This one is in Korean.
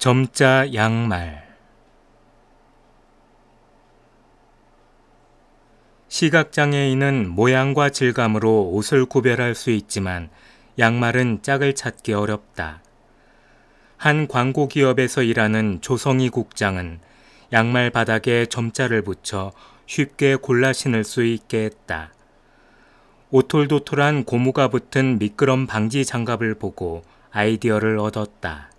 점자 양말 시각장애인은 모양과 질감으로 옷을 구별할 수 있지만 양말은 짝을 찾기 어렵다. 한 광고 기업에서 일하는 조성희 국장은 양말 바닥에 점자를 붙여 쉽게 골라 신을 수 있게 했다. 오톨도톨한 고무가 붙은 미끄럼 방지 장갑을 보고 아이디어를 얻었다.